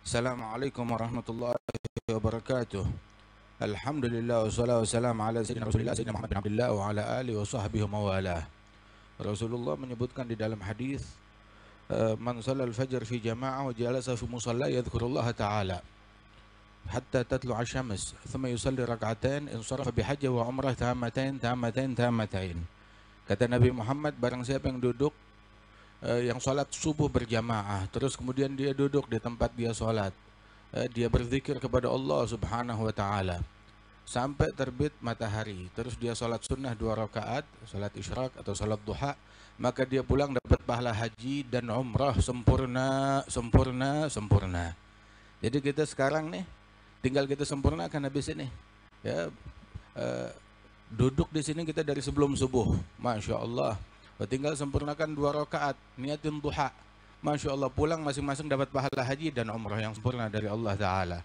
السلام عليكم ورحمة الله وبركاته الحمد لله والصلاة والسلام على سيدنا رسول الله سيدنا Abdullah wa ala alihi wa sahbihi Rasulullah menyebutkan di dalam hadis eh, man sallal fajr jama'ah wa jalasa fi musalla yadhkurullah ta'ala hatta tatlu'a syams thumma yusalli rak'atain insarafa bi hajj wa umrah tammatain kata Nabi Muhammad barang siapa yang duduk Eh, yang sholat subuh berjamaah terus kemudian dia duduk di tempat dia sholat eh, dia berzikir kepada Allah subhanahu wa ta'ala sampai terbit matahari terus dia sholat sunnah dua rakaat sholat isyrak atau sholat duha maka dia pulang dapat pahala haji dan umrah sempurna sempurna sempurna jadi kita sekarang nih tinggal kita sempurnakan habis ini ya eh, duduk di sini kita dari sebelum subuh masya Allah Tinggal sempurnakan dua rakaat niatin duha. Masya Allah pulang masing-masing dapat pahala haji dan umrah yang sempurna dari Allah Ta'ala.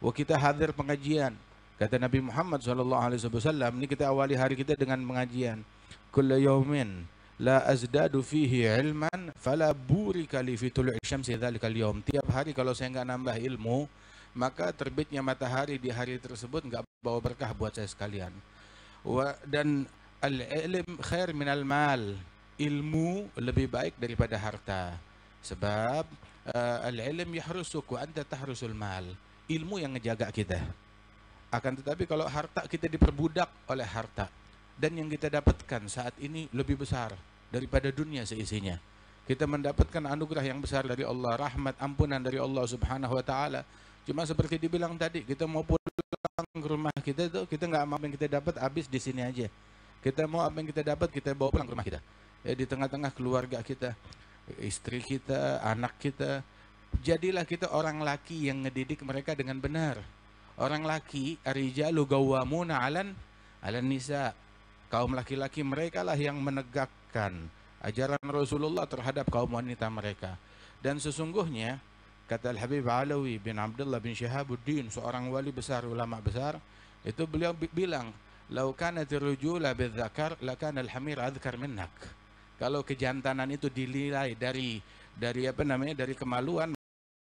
Wah kita hadir pengajian. Kata Nabi Muhammad SAW, ini kita awali hari kita dengan pengajian. Kulla la azdadu fihi ilman fala burika li fitul tulu'i syamsi dzalikal Tiap hari kalau saya nggak nambah ilmu, maka terbitnya matahari di hari tersebut nggak bawa berkah buat saya sekalian. Wa, dan al-ilm khair mal. Ilmu lebih baik daripada harta. Sebab uh, eh, al-ilm tahrusul mal. Ilmu yang ngejaga kita. Akan tetapi kalau harta kita diperbudak oleh harta dan yang kita dapatkan saat ini lebih besar daripada dunia seisinya. Kita mendapatkan anugerah yang besar dari Allah, rahmat, ampunan dari Allah Subhanahu wa taala. Cuma seperti dibilang tadi, kita mau pulang ke rumah kita tuh kita nggak mau yang kita dapat habis di sini aja. Kita mau apa yang kita dapat kita bawa pulang ke rumah kita. Ya, di tengah-tengah keluarga kita, istri kita, anak kita. Jadilah kita orang laki yang ngedidik mereka dengan benar. Orang laki, arijalu gawamuna alan alan nisa. Kaum laki-laki mereka lah yang menegakkan ajaran Rasulullah terhadap kaum wanita mereka. Dan sesungguhnya kata Al-Habib Alawi bin Abdullah bin Syihabuddin seorang wali besar ulama besar itu beliau bilang Lau kanat rujula bidzakar lakana al adzkar minnak. Kalau kejantanan itu dinilai dari dari apa namanya dari kemaluan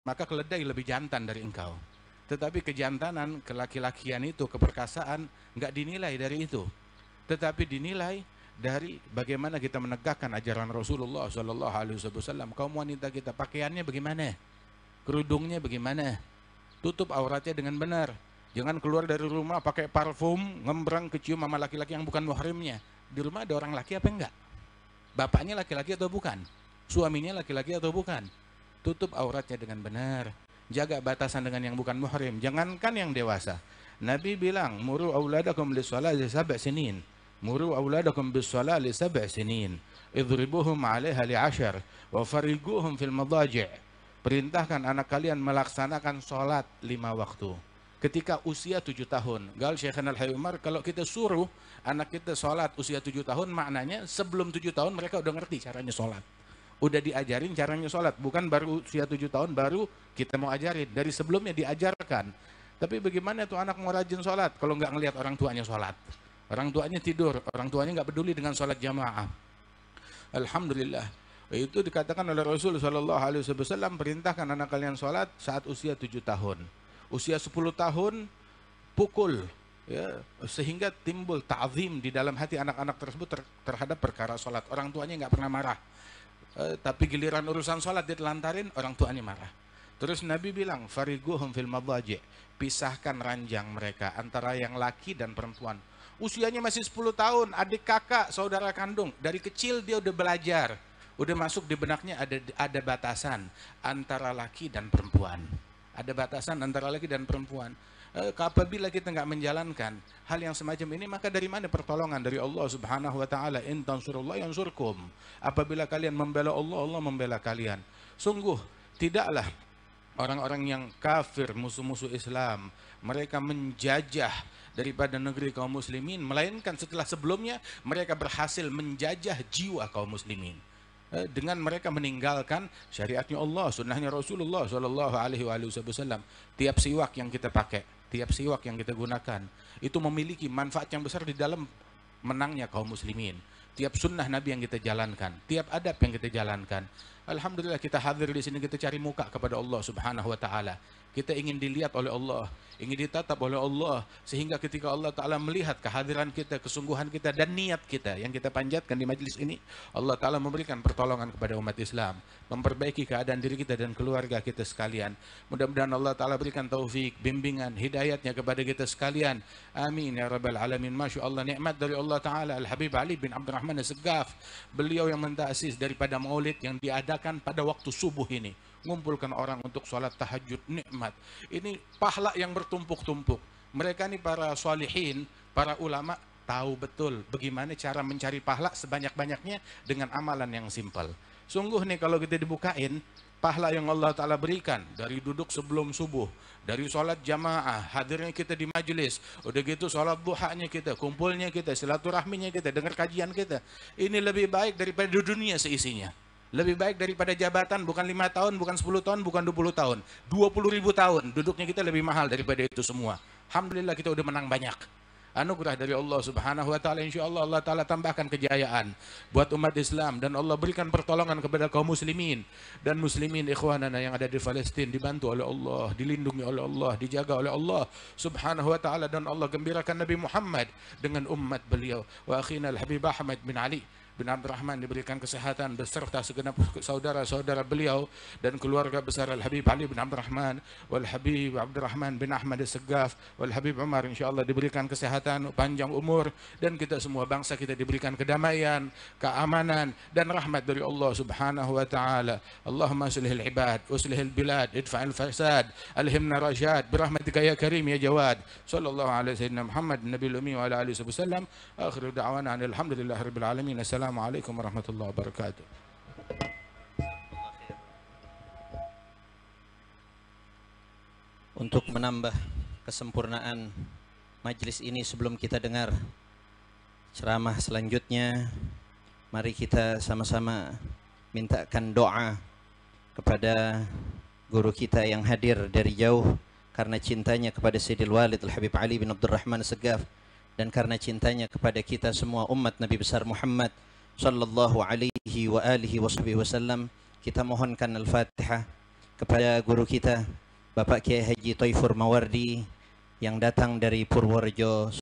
maka keledai lebih jantan dari engkau. Tetapi kejantanan, kelaki-lakian itu, keperkasaan nggak dinilai dari itu. Tetapi dinilai dari bagaimana kita menegakkan ajaran Rasulullah Sallallahu Alaihi Wasallam. Kaum wanita kita pakaiannya bagaimana, kerudungnya bagaimana, tutup auratnya dengan benar, Jangan keluar dari rumah pakai parfum, ngembrang kecium sama laki-laki yang bukan muhrimnya. Di rumah ada orang laki apa enggak? Bapaknya laki-laki atau bukan? Suaminya laki-laki atau bukan? Tutup auratnya dengan benar. Jaga batasan dengan yang bukan muhrim. Jangankan yang dewasa. Nabi bilang, muru auladakum lisolah li sab' sinin. Muru auladakum bisolah li sab' sinin. Idribuhum alaiha li ashar. Wa fariguhum fil madaji' Perintahkan anak kalian melaksanakan sholat lima waktu ketika usia tujuh tahun. Gal Syekhana al Umar, kalau kita suruh anak kita sholat usia tujuh tahun, maknanya sebelum tujuh tahun mereka udah ngerti caranya sholat. Udah diajarin caranya sholat, bukan baru usia tujuh tahun baru kita mau ajarin. Dari sebelumnya diajarkan. Tapi bagaimana tuh anak mau rajin sholat kalau nggak ngelihat orang tuanya sholat? Orang tuanya tidur, orang tuanya nggak peduli dengan sholat jamaah. Alhamdulillah. Itu dikatakan oleh Rasul Shallallahu Alaihi Wasallam perintahkan anak kalian sholat saat usia tujuh tahun usia 10 tahun pukul ya sehingga timbul ta'zim di dalam hati anak-anak tersebut ter terhadap perkara sholat orang tuanya nggak pernah marah e, tapi giliran urusan sholat ditelantarin orang tuanya marah terus Nabi bilang fariguhum fil madlaji pisahkan ranjang mereka antara yang laki dan perempuan usianya masih 10 tahun adik kakak saudara kandung dari kecil dia udah belajar udah masuk di benaknya ada ada batasan antara laki dan perempuan ada batasan antara laki dan perempuan. Eh, apabila kita nggak menjalankan hal yang semacam ini, maka dari mana pertolongan dari Allah Subhanahu Wa Taala? In tansurullah yansurkum. Apabila kalian membela Allah, Allah membela kalian. Sungguh tidaklah orang-orang yang kafir, musuh-musuh Islam, mereka menjajah daripada negeri kaum muslimin, melainkan setelah sebelumnya mereka berhasil menjajah jiwa kaum muslimin. Eh, dengan mereka meninggalkan syariatnya Allah, sunnahnya Rasulullah Shallallahu Alaihi Wasallam. Tiap siwak yang kita pakai, tiap siwak yang kita gunakan, itu memiliki manfaat yang besar di dalam menangnya kaum muslimin. Tiap sunnah Nabi yang kita jalankan, tiap adab yang kita jalankan, Alhamdulillah kita hadir di sini kita cari muka kepada Allah Subhanahu wa taala. Kita ingin dilihat oleh Allah, ingin ditatap oleh Allah sehingga ketika Allah taala melihat kehadiran kita, kesungguhan kita dan niat kita yang kita panjatkan di majlis ini, Allah taala memberikan pertolongan kepada umat Islam, memperbaiki keadaan diri kita dan keluarga kita sekalian. Mudah-mudahan Allah taala berikan taufik, bimbingan, hidayatnya kepada kita sekalian. Amin ya rabbal alamin. Masya nikmat dari Allah taala Al Habib Ali bin Abdurrahman Segaf, beliau yang mentaksis daripada Maulid yang diada adakan pada waktu subuh ini. Ngumpulkan orang untuk sholat tahajud nikmat. Ini pahala yang bertumpuk-tumpuk. Mereka ini para solihin, para ulama tahu betul bagaimana cara mencari pahala sebanyak-banyaknya dengan amalan yang simpel. Sungguh nih kalau kita dibukain, pahala yang Allah Ta'ala berikan dari duduk sebelum subuh, dari sholat jamaah, hadirnya kita di majelis, udah gitu sholat duhanya kita, kumpulnya kita, silaturahminya kita, dengar kajian kita. Ini lebih baik daripada dunia seisinya. Lebih baik daripada jabatan bukan lima tahun, bukan 10 tahun, bukan 20 tahun. 20 ribu tahun, duduknya kita lebih mahal daripada itu semua. Alhamdulillah kita udah menang banyak. Anugerah dari Allah subhanahu wa ta'ala. Insya Allah Allah ta'ala tambahkan kejayaan buat umat Islam. Dan Allah berikan pertolongan kepada kaum muslimin. Dan muslimin ikhwanana yang ada di Palestin dibantu oleh Allah. Dilindungi oleh Allah. Dijaga oleh Allah subhanahu wa ta'ala. Dan Allah gembirakan Nabi Muhammad dengan umat beliau. Wa akhina al-habib Ahmad bin Ali. bin Abdurrahman diberikan kesehatan beserta segenap saudara-saudara beliau dan keluarga besar Al-Habib Ali bin Abdurrahman Wal-Habib Abdurrahman bin Ahmad Segaf Wal-Habib Umar insyaAllah diberikan kesehatan panjang umur dan kita semua bangsa kita diberikan kedamaian, keamanan dan rahmat dari Allah subhanahu wa ta'ala Allahumma al ibad, al bilad, idfa al fasad, alhimna rasyad Berahmatika ya karim ya jawad Sallallahu alaihi wa sallam Muhammad Nabi Lumi wa ala alihi wa sallam Akhir da'wana anil hamdulillah rabbil alamin Assalamualaikum Assalamualaikum warahmatullahi wabarakatuh. Untuk menambah kesempurnaan majlis ini sebelum kita dengar ceramah selanjutnya Mari kita sama-sama mintakan doa kepada guru kita yang hadir dari jauh karena cintanya kepada Sayyidil Walid Al-Habib Ali bin Abdurrahman Segaf dan karena cintanya kepada kita semua umat Nabi besar Muhammad sallallahu alaihi wa alihi wasallam. Kita mohonkan Al-Fatihah kepada guru kita Bapak Kiai Haji Toifur Mawardi yang datang dari Purworejo